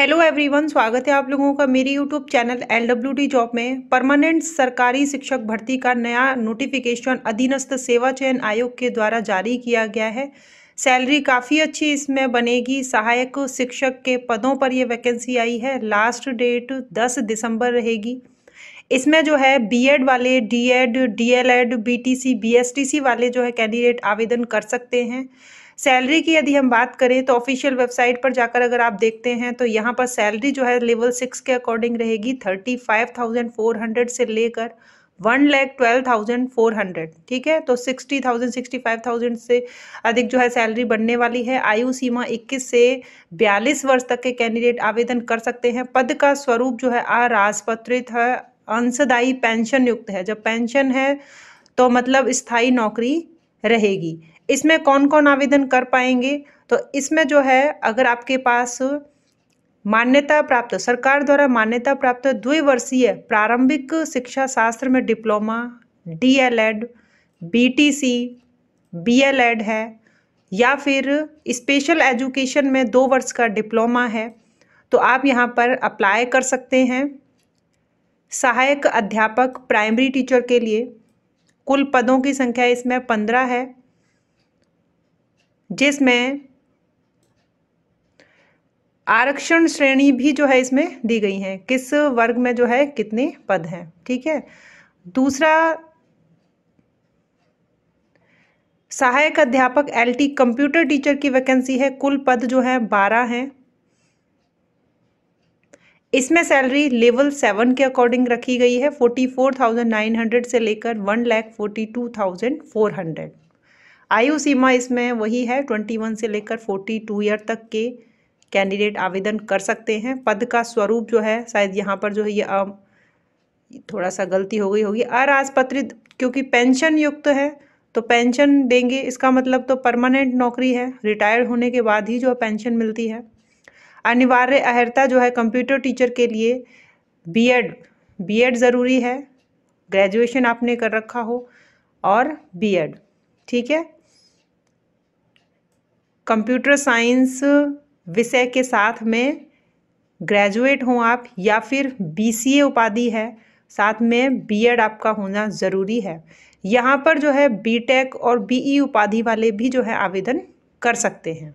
hello everyone स्वागत है आप लोगों का मेरी YouTube channel L W D job में परमानेंट सरकारी शिक्षक भर्ती का नया नोटिफिकेशन अधीनस्थ सेवा चयन आयोग के द्वारा जारी किया गया है सैलरी काफ़ी अच्छी इसमें बनेगी सहायक शिक्षक के पदों पर यह वैकेंसी आई है लास्ट डेट 10 दिसंबर रहेगी इसमें जो है बीएड वाले डीएड डीएलएड बीटीसी बीएसटीसी वाले जो है कैंडिडेट आवेदन कर सकते हैं सैलरी की यदि हम बात करें तो ऑफिशियल वेबसाइट पर जाकर अगर आप देखते हैं तो यहाँ पर सैलरी जो है लेवल सिक्स के अकॉर्डिंग रहेगी thirty five thousand four hundred से लेकर one lakh twelve thousand four hundred ठीक है तो sixty thousand sixty five thousand से अधिक जो है सैलरी बनने वाली है आयु सीमा इक्कीस से बयालीस वर्ष तक के कैंडिडेट आवेदन कर सकते हैं पद का स्वरूप जो है अराजपत्रित है अंशदायी पेंशन युक्त है जब पेंशन है तो मतलब स्थायी नौकरी रहेगी इसमें कौन कौन आवेदन कर पाएंगे तो इसमें जो है अगर आपके पास मान्यता प्राप्त सरकार द्वारा मान्यता प्राप्त द्विवर्षीय प्रारंभिक शिक्षा शास्त्र में डिप्लोमा डीएलएड बीटीसी बीएलएड है या फिर स्पेशल एजुकेशन में दो वर्ष का डिप्लोमा है तो आप यहाँ पर अप्लाई कर सकते हैं सहायक अध्यापक प्राइमरी टीचर के लिए कुल पदों की संख्या इसमें पंद्रह है जिसमें आरक्षण श्रेणी भी जो है इसमें दी गई है किस वर्ग में जो है कितने पद हैं ठीक है दूसरा सहायक अध्यापक एलटी कंप्यूटर टीचर की वैकेंसी है कुल पद जो है बारह हैं इसमें सैलरी लेवल सेवन के अकॉर्डिंग रखी गई है forty four thousand nine hundred से लेकर one lakh forty two thousand four hundred आयु सीमा इसमें वही है ट्वेंटी वन से लेकर फोर्टी टू ईयर तक के कैंडिडेट आवेदन कर सकते हैं पद का स्वरूप जो है शायद यहाँ पर जो है ये अब थोड़ा सा गलती हो गई होगी अराजपत्रित क्योंकि पेंशन युक्त है तो पेंशन देंगे इसका मतलब तो परमानेंट नौकरी है रिटायर्ड होने के बाद ही जो है पेंशन मिलती है अनिवार्य अहर्ता जो है कंप्यूटर टीचर के लिए बीएड बीएड ज़रूरी है ग्रेजुएशन आपने कर रखा हो और बीएड ठीक है कंप्यूटर साइंस विषय के साथ में ग्रेजुएट हों आप या फिर बीसीए उपाधि है साथ में बीएड आपका होना ज़रूरी है यहाँ पर जो है बीटेक और बीई उपाधि वाले भी जो है आवेदन कर सकते हैं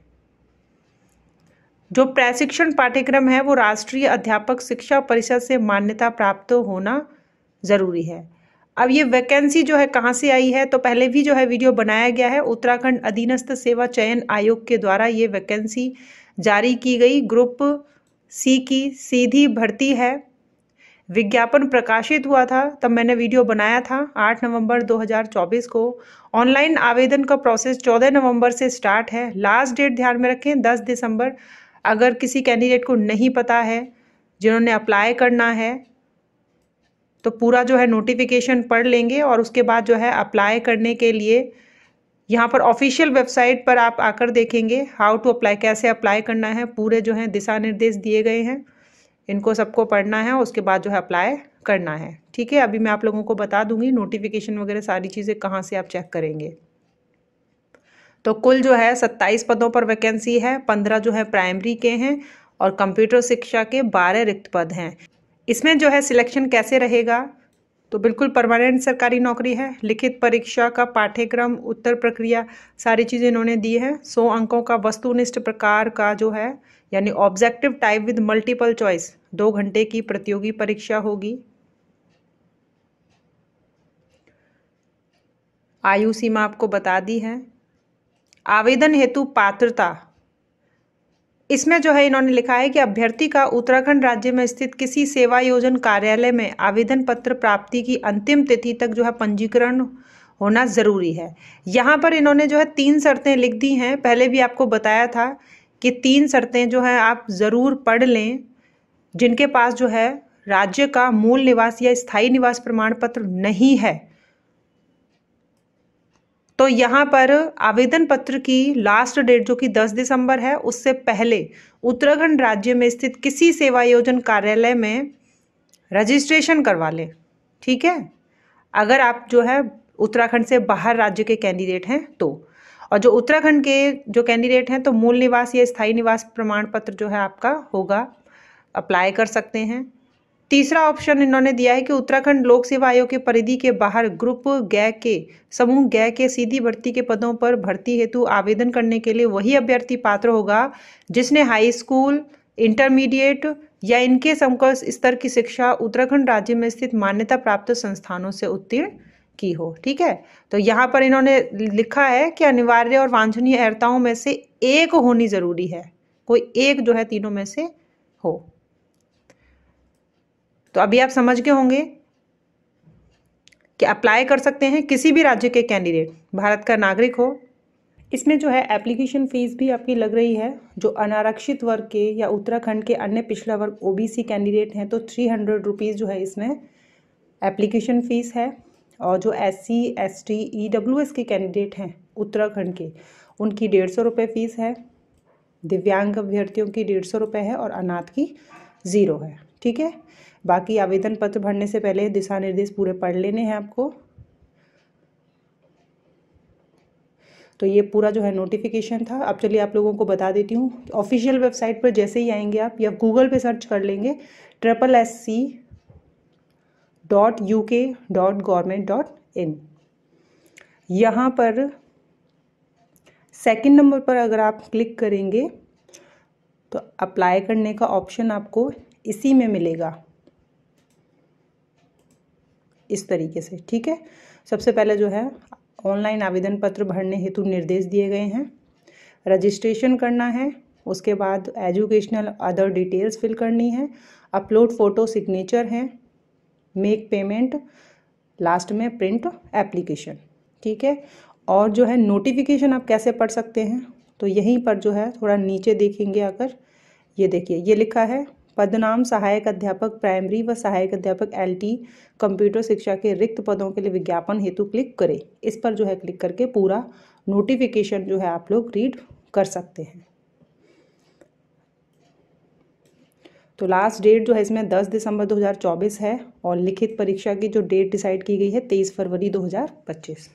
जो प्रशिक्षण पाठ्यक्रम है वो राष्ट्रीय अध्यापक शिक्षा परिषद से मान्यता प्राप्त होना ज़रूरी है अब ये वैकेंसी जो है कहाँ से आई है तो पहले भी जो है वीडियो बनाया गया है उत्तराखंड अधीनस्थ सेवा चयन आयोग के द्वारा ये वैकेंसी जारी की गई ग्रुप सी की सीधी भर्ती है विज्ञापन प्रकाशित हुआ था तब मैंने वीडियो बनाया था 8 नवंबर 2024 को ऑनलाइन आवेदन का प्रोसेस 14 नवंबर से स्टार्ट है लास्ट डेट ध्यान में रखें 10 दिसंबर अगर किसी कैंडिडेट को नहीं पता है जिन्होंने अप्लाई करना है तो पूरा जो है नोटिफिकेशन पढ़ लेंगे और उसके बाद जो है अप्लाई करने के लिए यहाँ पर ऑफिशियल वेबसाइट पर आप आकर देखेंगे हाउ टू अप्लाई कैसे अप्लाई करना है पूरे जो हैं दिशा निर्देश दिए गए हैं इनको सबको पढ़ना है उसके बाद जो है अप्लाई करना है ठीक है अभी मैं आप लोगों को बता दूंगी नोटिफिकेशन वगैरह सारी चीज़ें कहाँ से आप चेक करेंगे तो कुल जो है सत्ताईस पदों पर वैकेंसी है पंद्रह जो है प्राइमरी के हैं और कंप्यूटर शिक्षा के बारह रिक्त पद हैं इसमें जो है सिलेक्शन कैसे रहेगा तो बिल्कुल परमानेंट सरकारी नौकरी है लिखित परीक्षा का पाठ्यक्रम उत्तर प्रक्रिया सारी चीज़ें इन्होंने दी है सौ अंकों का वस्तुनिष्ठ प्रकार का जो है यानी objective type with multiple choice दो घंटे की प्रतियोगी परीक्षा होगी आयु सीमा आपको बता दी है आवेदन हेतु पात्रता इसमें जो है इन्होंने लिखा है कि अभ्यर्थी का उत्तराखंड राज्य में स्थित किसी सेवा योजन कार्यालय में आवेदन पत्र प्राप्ति की अंतिम तिथि तक जो है पंजीकरण होना ज़रूरी है यहाँ पर इन्होंने जो है तीन शर्तें लिख दी हैं पहले भी आपको बताया था कि तीन शर्तें जो है आप ज़रूर पढ़ लें जिनके पास जो है राज्य का मूल निवास या स्थायी निवास प्रमाण पत्र नहीं है तो यहाँ पर आवेदन पत्र की लास्ट डेट जो कि 10 दिसंबर है उससे पहले उत्तराखंड राज्य में स्थित किसी सेवायोजन कार्यालय में रजिस्ट्रेशन करवा लें ठीक है अगर आप जो है उत्तराखंड से बाहर राज्य के कैंडिडेट हैं तो और जो उत्तराखंड के जो कैंडिडेट हैं तो मूल निवास या स्थायी निवास प्रमाण पत्र जो है आपका होगा अप्लाई कर सकते हैं तीसरा ऑप्शन इन्होंने दिया है कि उत्तराखंड लोक सेवा आयोग के परिधि के बाहर ग्रुप गै के समूह गै के सीधी भर्ती के पदों पर भर्ती हेतु आवेदन करने के लिए वही अभ्यर्थी पात्र होगा जिसने हाई स्कूल इंटरमीडिएट या इनके समकक्ष स्तर की शिक्षा उत्तराखंड राज्य में स्थित मान्यता प्राप्त संस्थानों से उत्तीर्ण की हो ठीक है तो यहाँ पर इन्होंने लिखा है कि अनिवार्य और वांछनीय अर्ताओं में से एक होनी जरूरी है कोई एक जो है तीनों में से हो तो अभी आप समझ गए होंगे कि अप्लाई कर सकते हैं किसी भी राज्य के कैंडिडेट भारत का नागरिक हो इसमें जो है एप्लीकेशन फ़ीस भी आपकी लग रही है जो अनारक्षित वर्ग के या उत्तराखंड के अन्य पिछड़ा वर्ग ओबीसी कैंडिडेट हैं तो थ्री हंड्रेड रुपीज़ जो है इसमें एप्लीकेशन फ़ीस है और जो S C S T E W S के कैंडिडेट हैं उत्तराखंड के उनकी डेढ़ सौ रुपये फ़ीस है दिव्यांग अभ्यर्थियों की डेढ़ सौ रुपये है और अनाथ की ज़ीरो है ठीक है बाकी आवेदन पत्र भरने से पहले दिशा निर्देश पूरे पढ़ लेने हैं आपको तो ये पूरा जो है नोटिफिकेशन था अब चलिए आप लोगों को बता देती हूँ ऑफिशियल वेबसाइट पर जैसे ही आएंगे आप या गूगल पे सर्च कर लेंगे triple S C dot U K dot government dot in यहाँ पर सेकंड नंबर पर अगर आप क्लिक करेंगे तो अप्लाई करने का ऑप्शन आपको इसी में मिलेगा इस तरीके से ठीक है सबसे पहले जो है ऑनलाइन आवेदन पत्र भरने हेतु निर्देश दिए गए हैं रजिस्ट्रेशन करना है उसके बाद एजुकेशनल अदर डिटेल्स फिल करनी है अपलोड फ़ोटो सिग्नेचर है मेक पेमेंट लास्ट में प्रिंट एप्लीकेशन ठीक है और जो है नोटिफिकेशन आप कैसे पढ़ सकते हैं तो यहीं पर जो है थोड़ा नीचे देखेंगे आकर ये देखिए ये लिखा है पदनाम सहायक अध्यापक प्राइमरी व सहायक अध्यापक एलटी कंप्यूटर शिक्षा के रिक्त पदों के लिए विज्ञापन हेतु क्लिक करें इस पर जो है क्लिक करके पूरा नोटिफिकेशन जो है आप लोग रीड कर सकते हैं तो लास्ट डेट जो है इसमें 10 दिसंबर 2024 है और लिखित परीक्षा की जो डेट डिसाइड की गई है 23 फरवरी 2025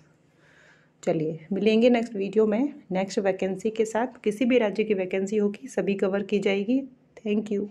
चलिए मिलेंगे नेक्स्ट वीडियो में नेक्स्ट वैकेंसी के साथ किसी भी राज्य की वैकेंसी होगी सभी कवर की जाएगी थैंक यू